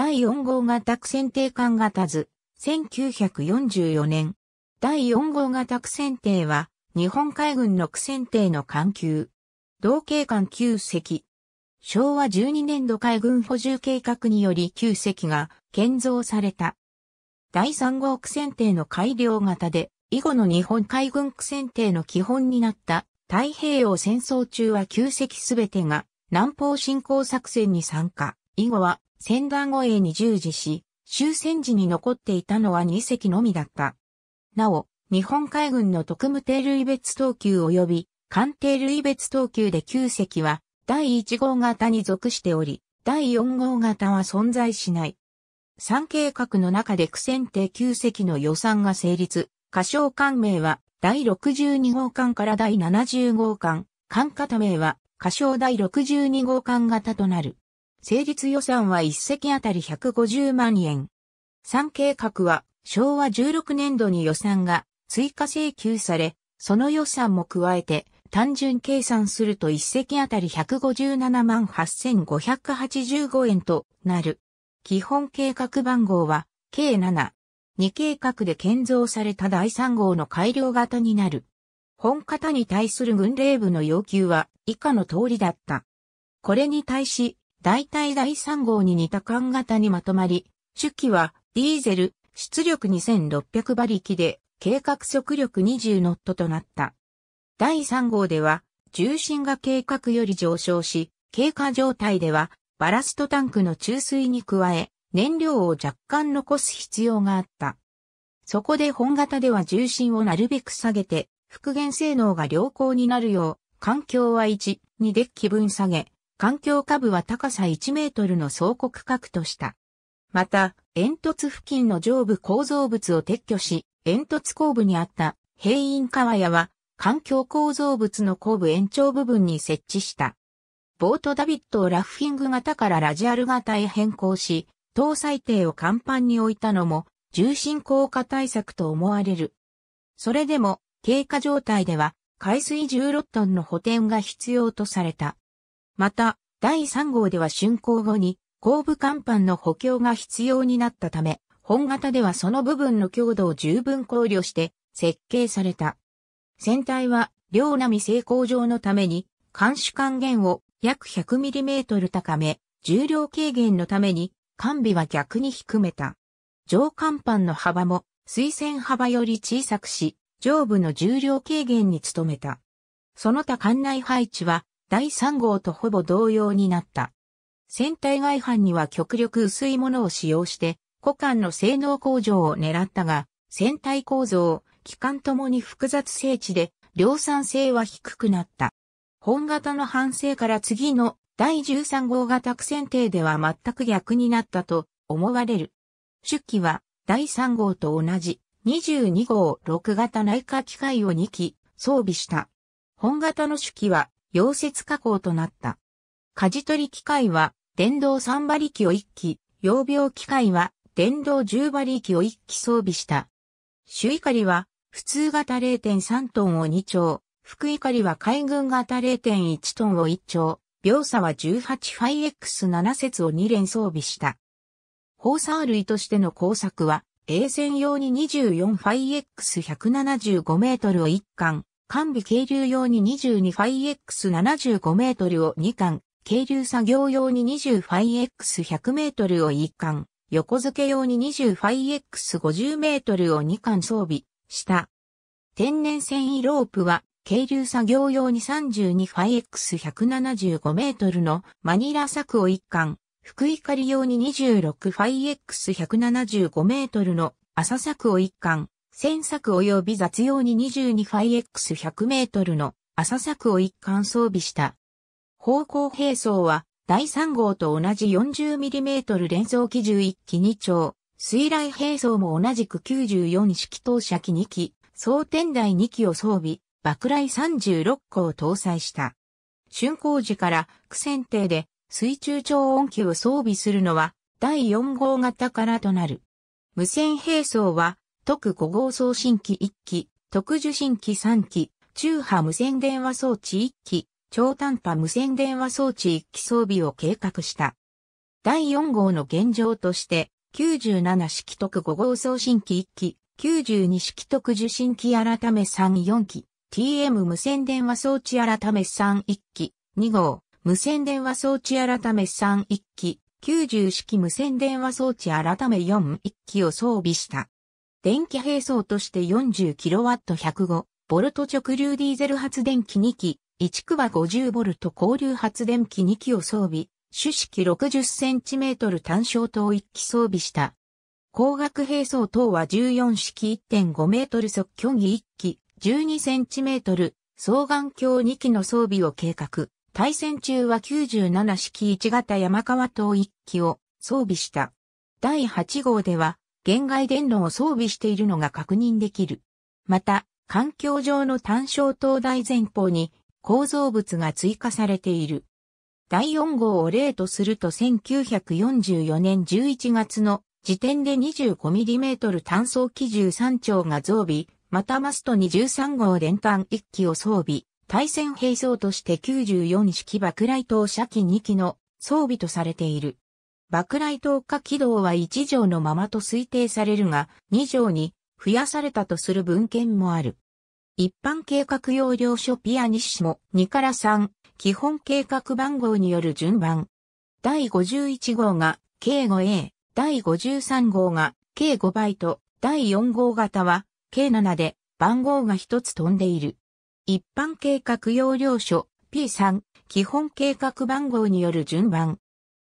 第4号型苦戦艇艦型図、1944年。第4号型苦戦艇は、日本海軍の苦戦艇の艦級。同型艦9隻。昭和12年度海軍補充計画により9隻が建造された。第3号苦戦艇の改良型で、以後の日本海軍苦戦艇の基本になった太平洋戦争中は9隻すべてが南方侵攻作戦に参加。以後は戦団護衛に従事し、終戦時に残っていたのは2隻のみだった。なお、日本海軍の特務艇類別等級及び艦艇類別等級で9隻は第1号型に属しており、第4号型は存在しない。3計画の中で苦戦艇9隻の予算が成立、仮称艦名は第62号艦から第70号艦、艦型名は仮称第62号艦型となる。成立予算は1席あたり150万円。三計画は昭和16年度に予算が追加請求され、その予算も加えて単純計算すると1席あたり157万8585円となる。基本計画番号は計7。2計画で建造された第3号の改良型になる。本型に対する軍令部の要求は以下の通りだった。これに対し大体第3号に似た缶型にまとまり、主機はディーゼル、出力2600馬力で、計画速力20ノットとなった。第3号では、重心が計画より上昇し、経過状態では、バラストタンクの注水に加え、燃料を若干残す必要があった。そこで本型では重心をなるべく下げて、復元性能が良好になるよう、環境は1、2で気分下げ、環境下部は高さ1メートルの倉庫区画とした。また、煙突付近の上部構造物を撤去し、煙突後部にあった平院川屋は、環境構造物の後部延長部分に設置した。ボートダビットをラフィング型からラジアル型へ変更し、搭載艇を甲板に置いたのも、重心降下対策と思われる。それでも、経過状態では、海水16トンの補填が必要とされた。また、第3号では竣工後に後部甲板の補強が必要になったため、本型ではその部分の強度を十分考慮して設計された。船体は両波成功上のために、監視還元を約 100mm 高め、重量軽減のために、完備は逆に低めた。上甲板の幅も、水線幅より小さくし、上部の重量軽減に努めた。その他艦内配置は、第3号とほぼ同様になった。船体外反には極力薄いものを使用して、股間の性能向上を狙ったが、船体構造、機関ともに複雑性地で、量産性は低くなった。本型の反省から次の第13号型苦戦艇では全く逆になったと思われる。出機は第3号と同じ22号6型内科機械を2機装備した。本型の主機は溶接加工となった。舵取り機械は電動3馬力を1機、養病機械は電動10馬力を1機装備した。主怒りは普通型0.3トンを2丁、福怒りは海軍型0.1トンを1丁、秒差は1 8 i x 7節を2連装備した。放射類としての工作は、衛線用に2 4 i x 1 7 5メートルを1巻、管備軽流用に22 f i X75 メートルを2巻、軽流作業用に20 f i X100 メートルを1巻、横付け用に20 f i X50 メートルを2巻装備した。天然繊維ロープは、軽流作業用に32 f i X175 メートルのマニラ柵を1巻、福井狩り用に26 f i X175 メートルの朝柵を1巻、1作及び雑用に2 2 i x 1 0 0メートルの朝作を一貫装備した。方向並走は第3号と同じ 40mm 連装機11機2丁、水雷並走も同じく94式投射機2機、装天台2機を装備、爆雷36個を搭載した。竣工時から苦戦艇で水中超音機を装備するのは第4号型からとなる。無線並走は特5号送信機1機、特受信機3機、中波無線電話装置1機、超短波無線電話装置1機装備を計画した。第4号の現状として、97式特5号送信機1機、92式特受信機改め34機、TM 無線電話装置改め31機、2号、無線電話装置改め31機、90式無線電話装置改め41機を装備した。電気並走として4 0 k w 1 0 5ト直流ディーゼル発電機2機、1区は 50V 交流発電機2機を装備、主式 60cm 単焦灯1機装備した。光学並走等は14式 1.5m 速距離1機、12cm、双眼鏡2機の装備を計画。対戦中は97式1型山川等1機を装備した。第8号では、限外電炉を装備しているのが確認できる。また、環境上の単焦灯台前方に構造物が追加されている。第4号を例とすると1944年11月の時点で 25mm 単装機13丁が増備、またマストに13号連単1機を装備、対戦兵装として94式爆雷投射機2機の装備とされている。爆雷投下軌道は1条のままと推定されるが、2条に増やされたとする文献もある。一般計画要領書ピアニッシモ2から3、基本計画番号による順番。第51号が計 5A、第53号が計5バイト、第4号型は計7で番号が1つ飛んでいる。一般計画要領書 P3、基本計画番号による順番。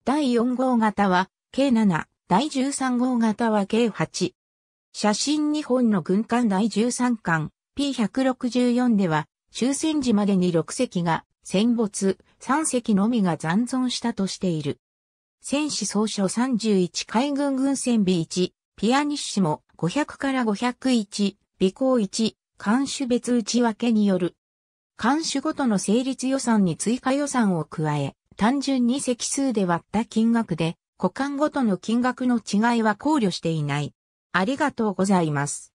第4号型は K7、第13号型は K8。写真2本の軍艦第13巻 P164 では終戦時までに6隻が戦没、3隻のみが残存したとしている。戦士総書31海軍軍船 B1、ピアニッシモ500から501、備考1、艦種別内訳による。艦種ごとの成立予算に追加予算を加え、単純に積数で割った金額で、股間ごとの金額の違いは考慮していない。ありがとうございます。